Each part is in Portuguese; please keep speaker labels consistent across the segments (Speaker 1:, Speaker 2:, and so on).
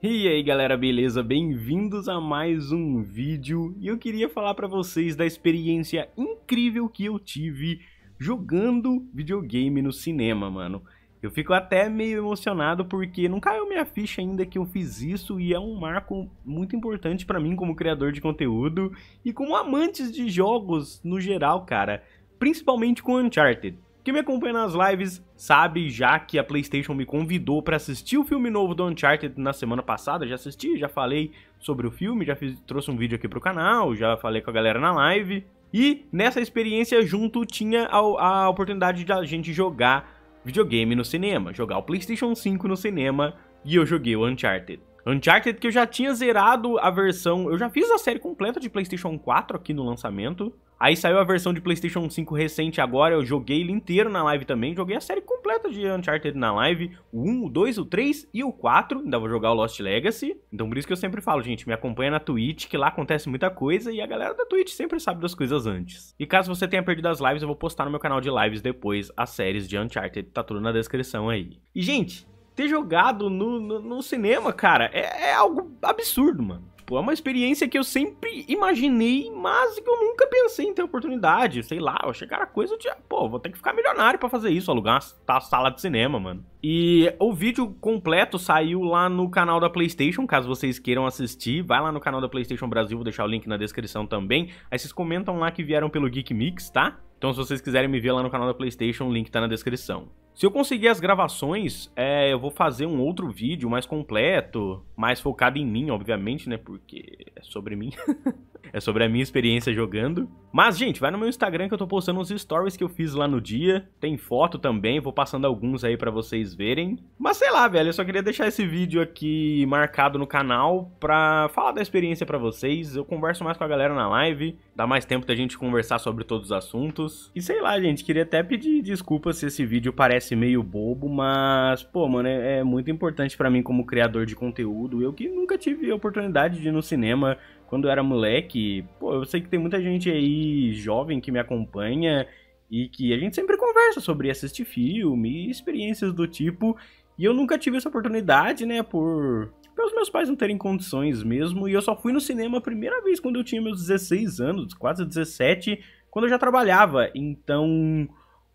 Speaker 1: E aí galera, beleza? Bem-vindos a mais um vídeo e eu queria falar para vocês da experiência incrível que eu tive jogando videogame no cinema, mano. Eu fico até meio emocionado porque não caiu minha ficha ainda que eu fiz isso e é um marco muito importante para mim como criador de conteúdo e como amantes de jogos no geral, cara. Principalmente com Uncharted. Quem me acompanha nas lives sabe já que a PlayStation me convidou para assistir o filme novo do Uncharted na semana passada. Já assisti, já falei sobre o filme, já fiz, trouxe um vídeo aqui pro canal, já falei com a galera na live. E nessa experiência junto tinha a, a oportunidade de a gente jogar videogame no cinema, jogar o PlayStation 5 no cinema e eu joguei o Uncharted. Uncharted que eu já tinha zerado a versão, eu já fiz a série completa de PlayStation 4 aqui no lançamento. Aí saiu a versão de PlayStation 5 recente agora, eu joguei ele inteiro na live também, joguei a série completa de Uncharted na live, o 1, o 2, o 3 e o 4, ainda vou jogar o Lost Legacy. Então por isso que eu sempre falo, gente, me acompanha na Twitch, que lá acontece muita coisa e a galera da Twitch sempre sabe das coisas antes. E caso você tenha perdido as lives, eu vou postar no meu canal de lives depois as séries de Uncharted, tá tudo na descrição aí. E gente, ter jogado no, no, no cinema, cara, é, é, algo absurdo, mano. Tipo, é uma experiência que eu sempre imaginei, mas que eu nunca pensei em ter oportunidade. Sei lá, eu achei que era coisa de, pô, vou ter que ficar milionário para fazer isso, alugar uma sala de cinema, mano. E o vídeo completo saiu lá no canal da PlayStation, caso vocês queiram assistir, vai lá no canal da PlayStation Brasil, vou deixar o link na descrição também. Aí vocês comentam lá que vieram pelo Geek Mix, tá? Então se vocês quiserem me ver lá no canal da PlayStation, o link tá na descrição. Se eu conseguir as gravações, é, eu vou fazer um outro vídeo mais completo, mais focado em mim, obviamente, né? Porque é sobre mim. é sobre a minha experiência jogando. Mas, gente, vai no meu Instagram que eu tô postando uns stories que eu fiz lá no dia. Tem foto também, vou passando alguns aí para vocês verem. Mas sei lá, velho, eu só queria deixar esse vídeo aqui marcado no canal pra falar da experiência para vocês. Eu converso mais com a galera na live, dá mais tempo da gente conversar sobre todos os assuntos. E sei lá, gente, queria até pedir desculpa se esse vídeo parece meio bobo, mas, pô, mano, é, é muito importante para mim como criador de conteúdo. Eu que nunca tive a oportunidade de ir no cinema quando eu era moleque, pô, eu sei que tem muita gente aí jovem que me acompanha e que a gente sempre conversa sobre assistir filme e experiências do tipo. E eu nunca tive essa oportunidade, né, por pelos meus pais não terem condições mesmo. E eu só fui no cinema a primeira vez quando eu tinha meus 16 anos, quase 17, quando eu já trabalhava. Então,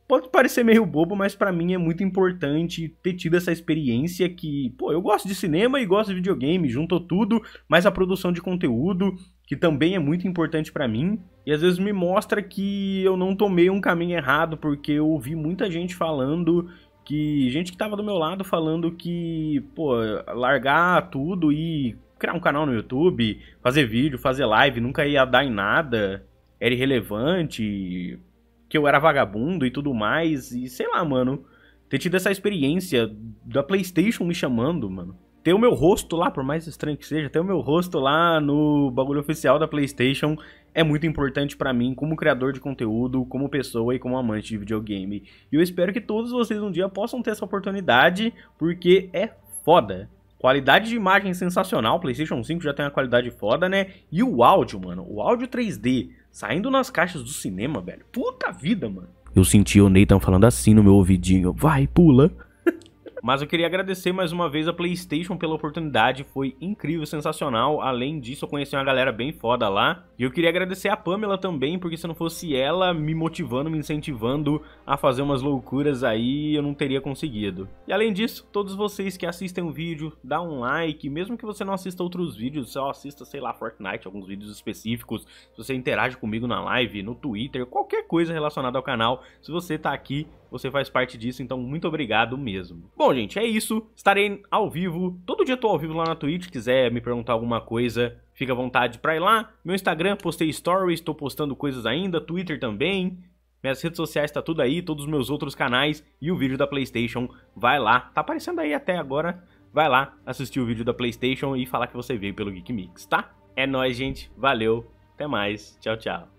Speaker 1: Pode parecer meio bobo, mas para mim é muito importante ter tido essa experiência que, pô, eu gosto de cinema e gosto de videogame, juntou tudo, mas a produção de conteúdo, que também é muito importante para mim, e às vezes me mostra que eu não tomei um caminho errado, porque eu ouvi muita gente falando que gente que tava do meu lado falando que, pô, largar tudo e criar um canal no YouTube, fazer vídeo, fazer live, nunca ia dar em nada, era irrelevante, que eu era vagabundo e tudo mais. E sei lá, mano. Ter tido essa experiência da PlayStation me chamando, mano. Ter o meu rosto lá, por mais estranho que seja, ter o meu rosto lá no bagulho oficial da PlayStation é muito importante para mim como criador de conteúdo, como pessoa e como amante de videogame. E eu espero que todos vocês um dia possam ter essa oportunidade, porque é foda. Qualidade de imagem sensacional, PlayStation 5 já tem uma qualidade foda, né? E o áudio, mano, o áudio 3D Saindo nas caixas do cinema, velho. Puta vida, mano. Eu senti o Nathan falando assim no meu ouvidinho. Vai, pula. Mas eu queria agradecer mais uma vez a PlayStation pela oportunidade, foi incrível, sensacional. Além disso, eu conheci uma galera bem foda lá. E eu queria agradecer a Pamela também, porque se não fosse ela me motivando, me incentivando a fazer umas loucuras aí, eu não teria conseguido. E além disso, todos vocês que assistem o vídeo, dá um like, mesmo que você não assista outros vídeos, só assista, sei lá, Fortnite, alguns vídeos específicos, se você interage comigo na live, no Twitter, qualquer coisa relacionada ao canal, se você tá aqui, você faz parte disso, então muito obrigado mesmo. Bom, gente, é isso. Estarei ao vivo. Todo dia tô ao vivo lá na Twitch. Se quiser me perguntar alguma coisa, fica à vontade pra ir lá. Meu Instagram, postei stories, tô postando coisas ainda. Twitter também. Minhas redes sociais tá tudo aí, todos os meus outros canais e o vídeo da PlayStation. Vai lá, tá aparecendo aí até agora. Vai lá assistir o vídeo da PlayStation e falar que você veio pelo Geek Mix, tá? É nóis, gente. Valeu. Até mais. Tchau, tchau.